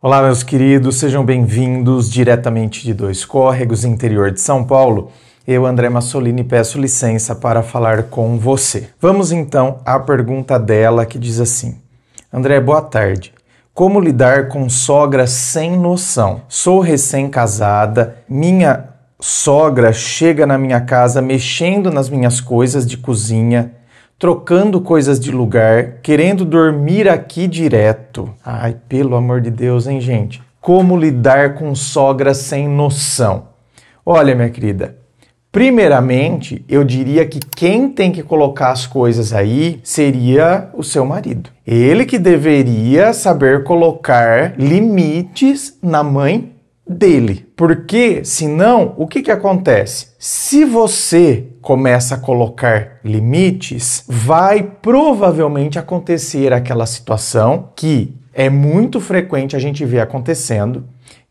Olá, meus queridos, sejam bem-vindos diretamente de Dois Córregos, interior de São Paulo. Eu, André Massolini, peço licença para falar com você. Vamos então à pergunta dela que diz assim: André, boa tarde. Como lidar com sogra sem noção? Sou recém-casada, minha sogra chega na minha casa mexendo nas minhas coisas de cozinha, trocando coisas de lugar, querendo dormir aqui direto. Ai, pelo amor de Deus, hein, gente? Como lidar com sogra sem noção? Olha, minha querida, Primeiramente, eu diria que quem tem que colocar as coisas aí seria o seu marido. Ele que deveria saber colocar limites na mãe dele. Porque, senão, o que, que acontece? Se você começa a colocar limites, vai provavelmente acontecer aquela situação que é muito frequente a gente ver acontecendo,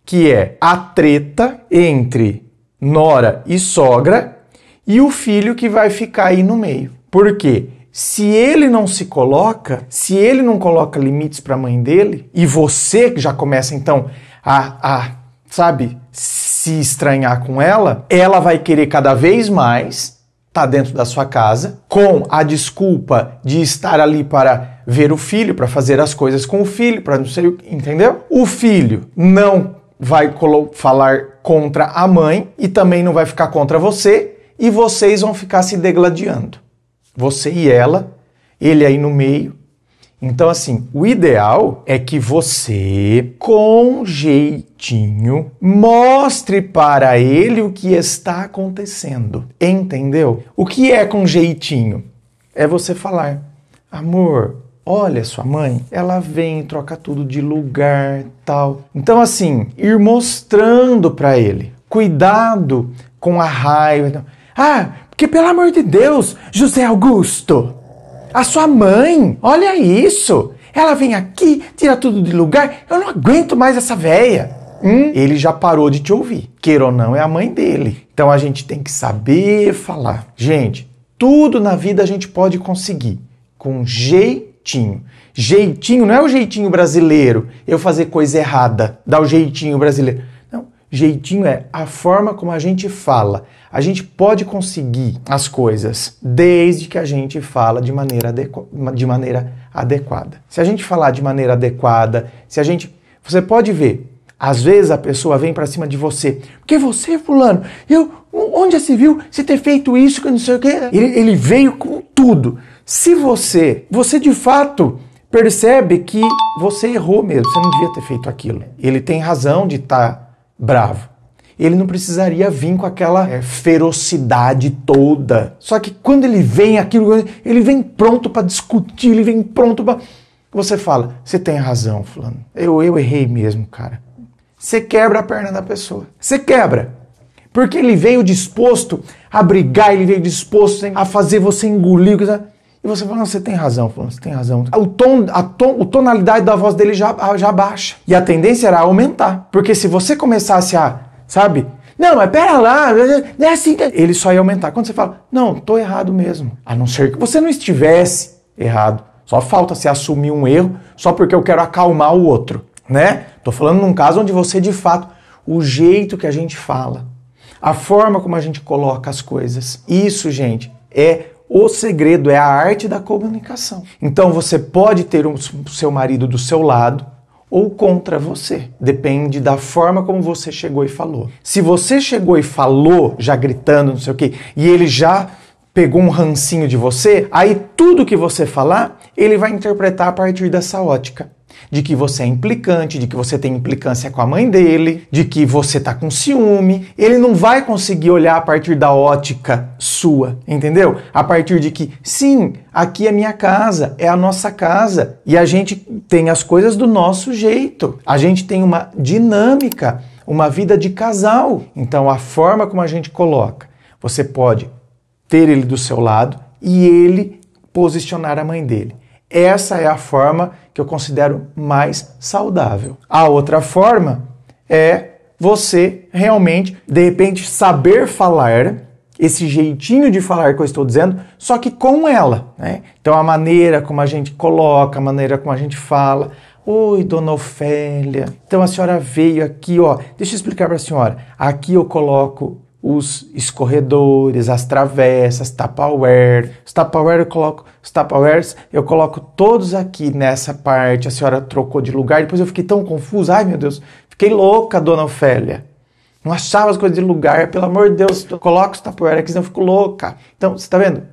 que é a treta entre nora e sogra e o filho que vai ficar aí no meio. Por quê? Se ele não se coloca, se ele não coloca limites para a mãe dele, e você já começa então a, a sabe, se estranhar com ela, ela vai querer cada vez mais estar tá dentro da sua casa com a desculpa de estar ali para ver o filho, para fazer as coisas com o filho, para não sei o que, entendeu? O filho não vai falar contra a mãe e também não vai ficar contra você e vocês vão ficar se degladiando. Você e ela, ele aí no meio, então, assim, o ideal é que você, com jeitinho, mostre para ele o que está acontecendo. Entendeu? O que é com jeitinho? É você falar: amor, olha sua mãe, ela vem, troca tudo de lugar, tal. Então, assim, ir mostrando para ele. Cuidado com a raiva. Ah, porque pelo amor de Deus, José Augusto! a sua mãe. Olha isso. Ela vem aqui, tira tudo de lugar. Eu não aguento mais essa véia. Hum? Ele já parou de te ouvir. Queira ou não, é a mãe dele. Então a gente tem que saber falar. Gente, tudo na vida a gente pode conseguir com jeitinho. Jeitinho não é o jeitinho brasileiro, eu fazer coisa errada, dar o jeitinho brasileiro. Jeitinho é a forma como a gente fala. A gente pode conseguir as coisas desde que a gente fala de maneira, de maneira adequada. Se a gente falar de maneira adequada, se a gente. Você pode ver, às vezes a pessoa vem para cima de você. Porque você, fulano, eu. Onde já se viu você ter feito isso que não sei o quê? Ele, ele veio com tudo. Se você, você de fato percebe que você errou mesmo, você não devia ter feito aquilo. Ele tem razão de estar. Tá bravo. Ele não precisaria vir com aquela é, ferocidade toda. Só que quando ele vem aquilo, ele vem pronto para discutir, ele vem pronto para você fala: "Você tem razão, fulano. Eu eu errei mesmo, cara." Você quebra a perna da pessoa. Você quebra. Porque ele veio disposto a brigar, ele veio disposto a fazer você engolir. Sabe? E você fala, você tem razão, falando, você tem razão. O tom, a, a tonalidade da voz dele já, já baixa. E a tendência era aumentar. Porque se você começasse a, sabe? Não, mas pera lá, é assim. É. Ele só ia aumentar. Quando você fala, não, tô errado mesmo. A não ser que você não estivesse errado. Só falta se assumir um erro só porque eu quero acalmar o outro, né? Tô falando num caso onde você de fato, o jeito que a gente fala, a forma como a gente coloca as coisas, isso, gente, é o segredo é a arte da comunicação. Então você pode ter o um, seu marido do seu lado ou contra você. Depende da forma como você chegou e falou. Se você chegou e falou, já gritando, não sei o quê, e ele já pegou um rancinho de você, aí tudo que você falar, ele vai interpretar a partir dessa ótica de que você é implicante, de que você tem implicância com a mãe dele, de que você tá com ciúme. Ele não vai conseguir olhar a partir da ótica sua, entendeu? A partir de que, sim, aqui é minha casa, é a nossa casa e a gente tem as coisas do nosso jeito. A gente tem uma dinâmica, uma vida de casal. Então, a forma como a gente coloca, você pode ter ele do seu lado e ele posicionar a mãe dele. Essa é a forma que eu considero mais saudável. A outra forma é você realmente, de repente, saber falar, esse jeitinho de falar que eu estou dizendo, só que com ela. Né? Então, a maneira como a gente coloca, a maneira como a gente fala. Oi, dona Ofélia. Então, a senhora veio aqui, ó. Deixa eu explicar para a senhora. Aqui eu coloco os escorredores, as travessas, Tupperware. Os Tupperware eu coloco, os Tupperwares eu coloco todos aqui nessa parte. A senhora trocou de lugar, depois eu fiquei tão confusa. Ai, meu Deus, fiquei louca, dona Ofélia. Não achava as coisas de lugar, pelo amor de Deus, coloca os Tupperware aqui, senão eu fico louca. Então, você tá vendo?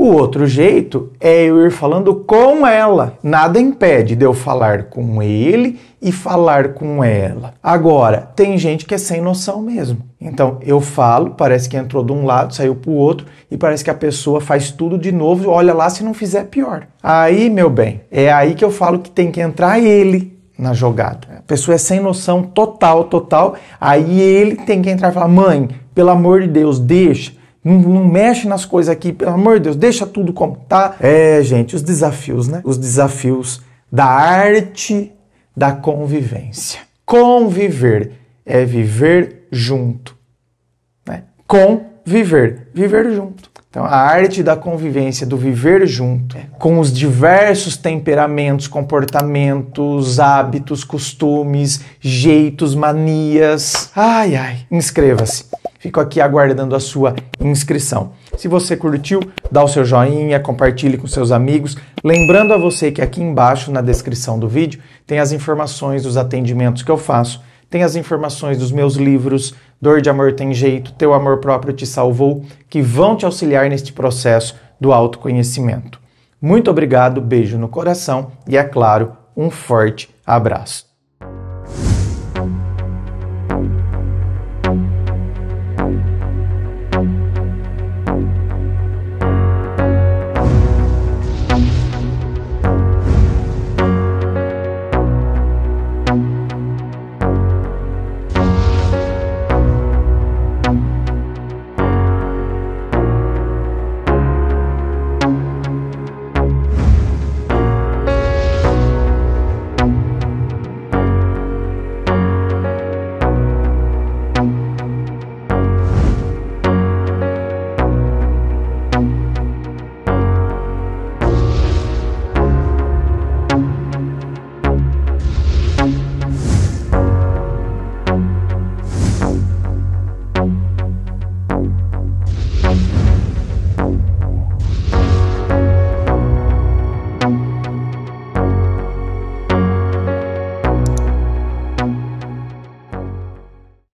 O outro jeito é eu ir falando com ela. Nada impede de eu falar com ele e falar com ela. Agora, tem gente que é sem noção mesmo. Então, eu falo, parece que entrou de um lado, saiu para o outro e parece que a pessoa faz tudo de novo, olha lá se não fizer pior. Aí, meu bem, é aí que eu falo que tem que entrar ele na jogada. A pessoa é sem noção total, total. Aí ele tem que entrar e falar: mãe, pelo amor de Deus, deixa. Não, mexe nas coisas aqui, pelo amor de Deus, deixa tudo como tá. É, gente, os desafios, né? Os desafios da arte da convivência. Conviver é viver junto. Né? Conviver, viver junto. Então, a arte da convivência, do viver junto, é. com os diversos temperamentos, comportamentos, hábitos, costumes, jeitos, manias. Ai, ai, inscreva-se. Fico aqui aguardando a sua inscrição. Se você curtiu, dá o seu joinha, compartilhe com seus amigos. Lembrando a você que aqui embaixo na descrição do vídeo tem as informações dos atendimentos que eu faço, tem as informações dos meus livros Dor de Amor Tem Jeito, Teu Amor Próprio Te Salvou, que vão te auxiliar neste processo do autoconhecimento. Muito obrigado, beijo no coração e, é claro, um forte abraço.